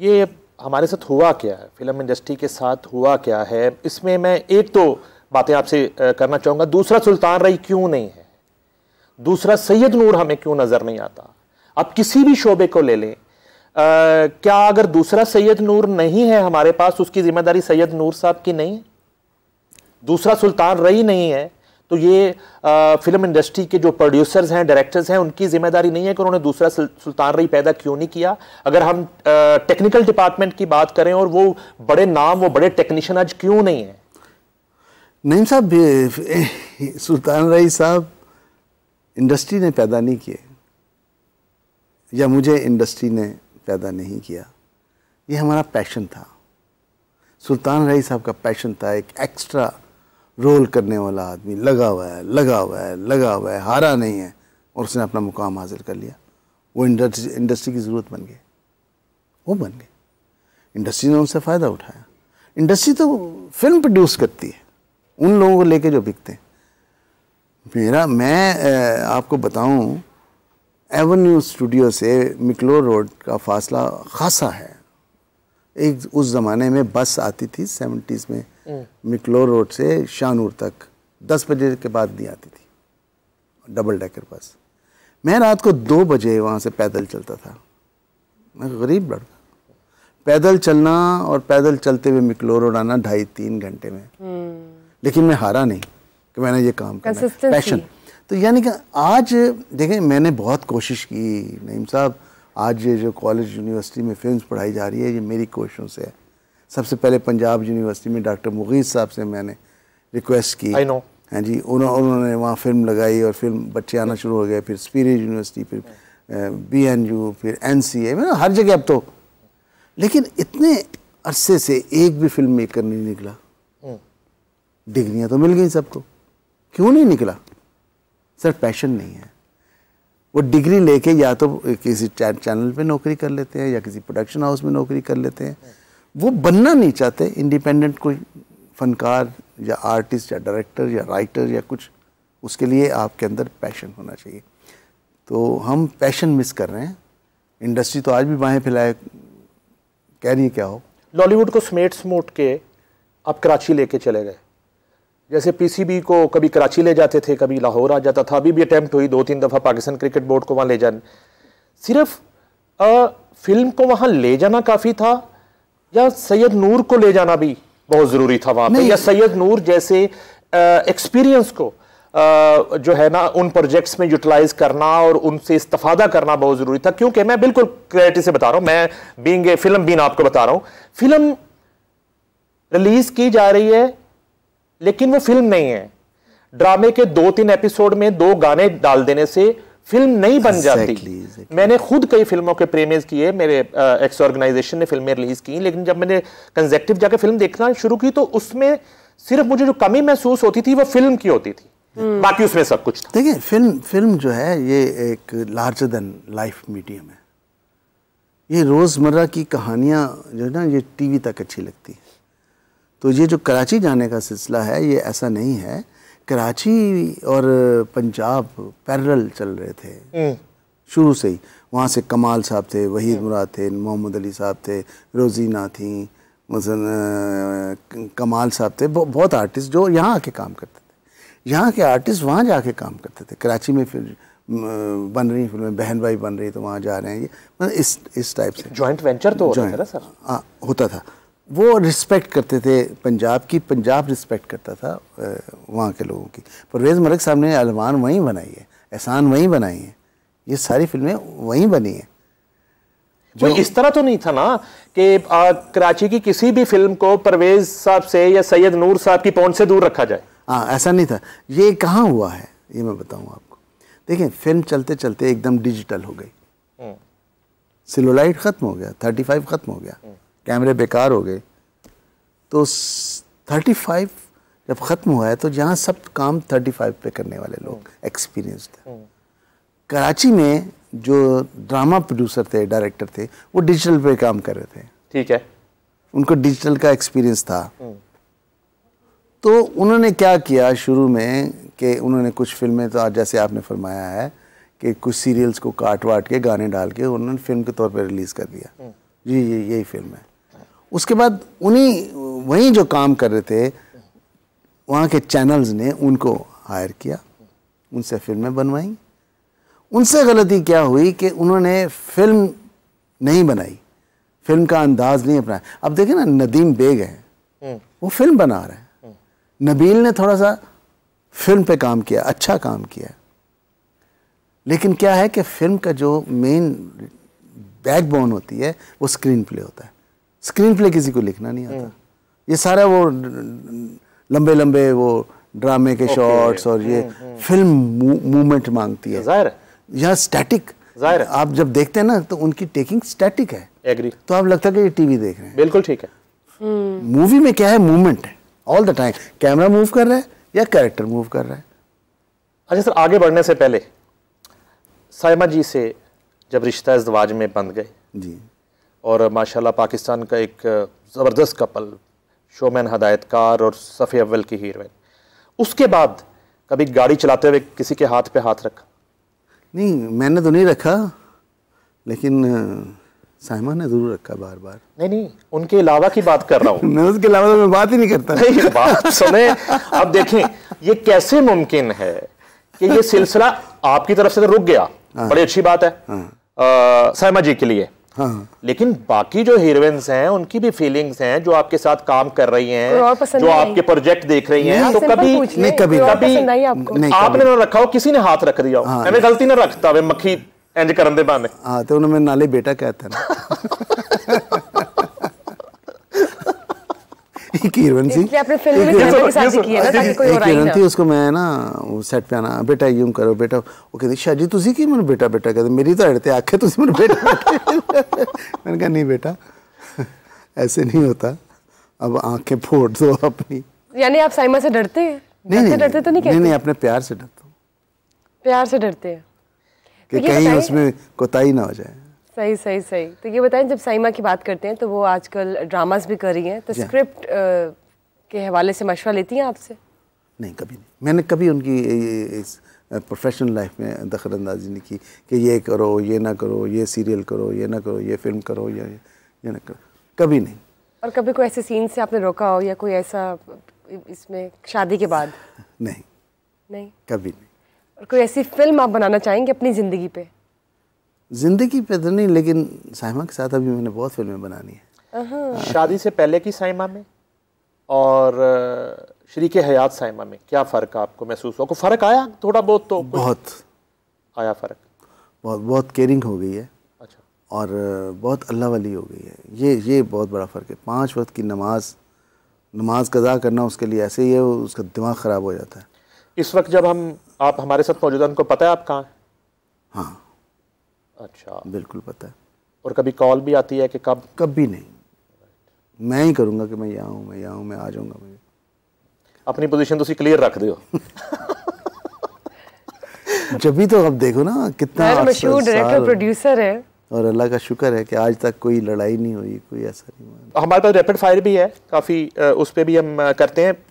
ये हमारे साथ हुआ क्या है फिल्म इंडस्ट्री के साथ हुआ क्या है इसमें मैं एक तो बातें आपसे करना चाहूँगा दूसरा सुल्तान रही क्यों नहीं है दूसरा सैयद नूर हमें क्यों नज़र नहीं आता आप किसी भी शोबे को ले लें क्या अगर दूसरा सैयद नूर नहीं है हमारे पास उसकी ज़िम्मेदारी सैयद नूर साहब की नहीं है दूसरा सुल्तान रही नहीं है तो ये आ, फिल्म इंडस्ट्री के जो प्रोड्यूसर्स हैं डायरेक्टर्स हैं उनकी जिम्मेदारी नहीं है कि उन्होंने दूसरा सुल्तान रही पैदा क्यों नहीं किया अगर हम टेक्निकल डिपार्टमेंट की बात करें और वो बड़े नाम वो बड़े टेक्नीशियन आज क्यों नहीं है नहीं साहब सुल्तान रही साहब इंडस्ट्री ने पैदा नहीं किए या मुझे इंडस्ट्री ने पैदा नहीं किया ये हमारा पैशन था सुल्तान रही साहब का पैशन था एक एक्स्ट्रा रोल करने वाला आदमी लगा हुआ है लगा हुआ है लगा हुआ है हारा नहीं है और उसने अपना मुकाम हासिल कर लिया वो इंडस्ट्री इंडस्ट्री की ज़रूरत बन गई वो बन गए इंडस्ट्री ने उनसे फ़ायदा उठाया इंडस्ट्री तो फिल्म प्रोड्यूस करती है उन लोगों को लेके जो बिकते हैं मेरा मैं आपको बताऊं एवन्यू स्टूडियो से मिकलो रोड का फासला खासा है एक उस ज़माने में बस आती थी सेवेंटीज़ में मिकलोर रोड से शाहनूर तक दस बजे के बाद नहीं आती थी डबल डेकर बस मैं रात को दो बजे वहाँ से पैदल चलता था मैं गरीब लड़का पैदल चलना और पैदल चलते हुए मिकलोर रोड आना ढाई तीन घंटे में हम्म। लेकिन मैं हारा नहीं कि मैंने ये काम करना पैशन तो यानी कि आज देखें मैंने बहुत कोशिश की नईम साहब आज ये जो कॉलेज यूनिवर्सिटी में फिल्म पढ़ाई जा रही है ये मेरी कोशिशों से है सबसे पहले पंजाब यूनिवर्सिटी में डॉक्टर मुगीस साहब से मैंने रिक्वेस्ट की आई नो हाँ जी उन्हों, उन्होंने वहाँ फिल्म लगाई और फिल्म बच्चे आना शुरू हो गए फिर स्पीरिट यूनिवर्सिटी फिर बी एन यू फिर एन सी ए मतलब हर जगह अब तो लेकिन इतने अरसे से एक भी फिल्म मेकर नहीं निकला हम्म। डिग्रियाँ तो मिल गई सबको क्यों नहीं निकला सर पैशन नहीं है वो डिग्री लेके या तो किसी चैनल पे नौकरी कर लेते हैं या किसी प्रोडक्शन हाउस में नौकरी कर लेते हैं वो बनना नहीं चाहते इंडिपेंडेंट कोई फनकार या आर्टिस्ट या डायरेक्टर या राइटर या कुछ उसके लिए आपके अंदर पैशन होना चाहिए तो हम पैशन मिस कर रहे हैं इंडस्ट्री तो आज भी बाहें फैलाए कह रही है क्या हो लॉलीवुड को स्मेट स्मोट के आप कराची लेके चले गए जैसे पीसीबी को कभी कराची ले जाते थे कभी लाहौर आ जाता था अभी भी अटैम्प्ट हुई दो तीन दफ़ा पाकिस्तान क्रिकेट बोर्ड को वहाँ ले जाने सिर्फ आ, फिल्म को वहाँ ले जाना काफ़ी था या सैयद नूर को ले जाना भी बहुत ज़रूरी था वहां पे या सैयद नूर जैसे एक्सपीरियंस को आ, जो है ना उन प्रोजेक्ट्स में यूटिलाइज करना और उनसे इस्तफादा करना बहुत ज़रूरी था क्योंकि मैं बिल्कुल क्लैरिटी से बता रहा हूँ मैं बींग ए फिल्म बीन आपको बता रहा हूँ फिल्म रिलीज़ की जा रही है लेकिन वो फिल्म नहीं है ड्रामे के दो तीन एपिसोड में दो गाने डाल देने से फिल्म नहीं बन exactly, जाती exactly. मैंने खुद कई फिल्मों के प्रेमेज किए मेरे एक्स ऑर्गेनाइजेशन ने फिल्में रिलीज की लेकिन जब मैंने कंजेक्टिव जाके फिल्म देखना शुरू की तो उसमें सिर्फ मुझे जो कमी महसूस होती थी वो फिल्म की होती थी hmm. बाकी उसमें सब कुछ देखिए फिल्म फिल्म जो है ये एक लार्जर देन लाइफ मीडियम है ये रोज़मर्रा की कहानियाँ जो है ना ये टीवी तक अच्छी लगती है तो ये जो कराची जाने का सिलसिला है ये ऐसा नहीं है कराची और पंजाब पैरल चल रहे थे हम्म। शुरू से ही वहाँ से कमाल साहब थे वहीद हम्म। मुराद थे मोहम्मद अली साहब थे रोजीना थी मसन कमाल साहब थे बहुत आर्टिस्ट जो यहाँ आके काम करते थे यहाँ के आर्टिस्ट वहाँ जाके काम करते थे कराची में फिर बन रही फिल्में बहन भाई बन रही तो वहाँ जा रहे हैं ये मतलब इस इस टाइप से जॉइंट वेंचर तो होता था सर हाँ होता था वो रिस्पेक्ट करते थे पंजाब की पंजाब रिस्पेक्ट करता था वहाँ के लोगों की परवेज़ मलिक साहब ने अलमान वहीं बनाई है एहसान वहीं बनाई है ये सारी फिल्में वहीं बनी हैं जो इस तरह तो नहीं था ना कि कराची की किसी भी फिल्म को परवेज़ साहब से या सैयद नूर साहब की पौन से दूर रखा जाए हाँ ऐसा नहीं था ये कहाँ हुआ है ये मैं बताऊँ आपको देखें फिल्म चलते चलते एकदम डिजिटल हो गई सिलोलाइट हम्म। ख़त्म हो गया थर्टी फाइव ख़त्म हो गया हम्म। कैमरे बेकार हो गए तो थर्टी फाइव जब ख़त्म हुआ है तो जहाँ सब काम थर्टी फाइव पे करने वाले लोग एक्सपीरियंस हम्म। थे हम्म। कराची में जो ड्रामा प्रोड्यूसर थे डायरेक्टर थे वो डिजिटल पे काम कर रहे थे ठीक है उनको डिजिटल का एक्सपीरियंस था हम्म। तो उन्होंने क्या किया शुरू में कि उन्होंने कुछ फिल्में तो आज जैसे आपने फरमाया है कि कुछ सीरियल्स को काट वाट के गाने डाल के उन्होंने फिल्म के तौर पर रिलीज़ कर दिया जी ये यही फिल्म है उसके बाद उन्हीं वहीं जो काम कर रहे थे वहाँ के चैनल्स ने उनको हायर किया उनसे फिल्में बनवाई उनसे गलती क्या हुई कि उन्होंने फिल्म नहीं बनाई फिल्म का अंदाज नहीं अपनाया अब देखें ना नदीम बेग है हम्म। वो फिल्म बना रहे हैं हम्म। नबील ने थोड़ा सा फिल्म पे काम किया अच्छा काम किया लेकिन क्या है कि फिल्म का जो मेन बैकबोन होती है वो स्क्रीन प्ले होता है स्क्रीन प्ले किसी को लिखना नहीं आता ये सारा वो लंबे लंबे वो ड्रामे के शॉट्स और ये हम्म, हम्म। फिल्म मूवमेंट मांगती है यहाँ स्टैटिक जाहिर आप जब देखते हैं ना तो उनकी टेकिंग स्टैटिक है एग्री तो आप लगता है कि ये टीवी देख रहे हैं बिल्कुल ठीक है मूवी हम्म। में क्या है मूवमेंट है all the time camera move कर रहा है या कैरेक्टर मूव कर रहा है अच्छा सर आगे बढ़ने से पहले साइमा जी से जब रिश्ता इस में बंध गए जी और माशाल्लाह पाकिस्तान का एक ज़बरदस्त कपल शोमैन हदायतकार और सफ़ी अव्वल की हीरोइन उसके बाद कभी गाड़ी चलाते हुए किसी के हाथ पे हाथ रखा नहीं मैंने तो नहीं रखा लेकिन साइमा ने जरूर रखा बार बार नहीं नहीं उनके अलावा की बात कर रहा हूँ मैं उसके अलावा तो मैं बात ही नहीं करता नहीं बात सुने तो अब देखें ये कैसे मुमकिन है कि ये सिलसिला आपकी तरफ से तो रुक गया हाँ। बड़ी अच्छी बात है हाँ। साइमा जी के लिए हाँ। लेकिन बाकी जो हीरोइंस हैं उनकी भी फीलिंग्स हैं जो आपके साथ काम कर रही हैं जो आपके प्रोजेक्ट देख रही हैं तो कभी नहीं कभी कभी आपने ना रखा हो किसी ने हाथ रख दिया हो हाँ। मैंने गलती ना रखता वे मक्खी ਇੰਜ करने बाद में ਹਾਂ तो उन्होंने नाले बेटा ਬੇਟਾ ਕਹਿਤਾ ਨਾ थी थी उसको मैं ना सेट पे आना बेटा यूं करो बेटा वो की मैंने बेटा बेटा कहते मेरी तो अड़ते आखे मैंने बेटा मैंने कहा नहीं बेटा ऐसे नहीं होता अब आंखें फोड़ दो अपनी यानी आप साइमा से डरते हैं नहीं नहीं डरते तो नहीं कहते नहीं नहीं अपने प्यार से डरता हूँ प्यार से डरते हैं कि तो कहीं उसमें कोताही ना हो जाए सही सही सही तो ये बताएं जब साइमा की बात करते हैं तो वो आजकल ड्रामास भी कर रही हैं तो स्क्रिप्ट हाँ। के हवाले से मशवरा लेती हैं आपसे नहीं कभी नहीं मैंने कभी उनकी प्रोफेशनल लाइफ में दखल अंदाजी नहीं की कि ये करो ये ना करो ये सीरियल करो ये ना करो ये फिल्म करो या ये ना करो कभी नहीं और कभी कोई ऐसे सीन से आपने रोका हो या कोई ऐसा इसमें शादी के बाद नहीं नहीं कभी नहीं और कोई ऐसी फिल्म आप बनाना चाहेंगे अपनी ज़िंदगी पे ज़िंदगी पे तो नहीं लेकिन साइमा के साथ अभी मैंने बहुत फिल्में बनानी है हाँ। शादी से पहले की साइमा में और के हयात साइमा में क्या फ़र्क आपको महसूस हुआ को फ़र्क आया थोड़ा बहुत तो बहुत आया फ़र्क बहुत बहुत केयरिंग हो गई है अच्छा और बहुत अल्लाह वाली हो गई है ये ये बहुत बड़ा फ़र्क है पाँच वक्त की नमाज नमाज कदा करना उसके लिए ऐसे ही है उसका दिमाग ख़राब हो जाता है इस वक्त जब हम आप हमारे साथ मौजूद हैं उनको पता है आप कहाँ हैं हाँ अच्छा बिल्कुल पता है और कभी कॉल भी आती है कि कब कभी नहीं मैं ही करूँगा कि मैं यहाँ हूँ मैं यहाँ हूँ मैं आ जाऊँगा मुझे अपनी पोजीशन तो क्लियर रख ਹੋ जब भी तो आप देखो ना कितना मशहूर डायरेक्टर प्रोड्यूसर है और अल्लाह का शुक्र है कि आज तक कोई लड़ाई नहीं हुई कोई ऐसा नहीं हुआ हमारे पास रैपिड फायर भी है काफ़ी उस पर भी हम करते हैं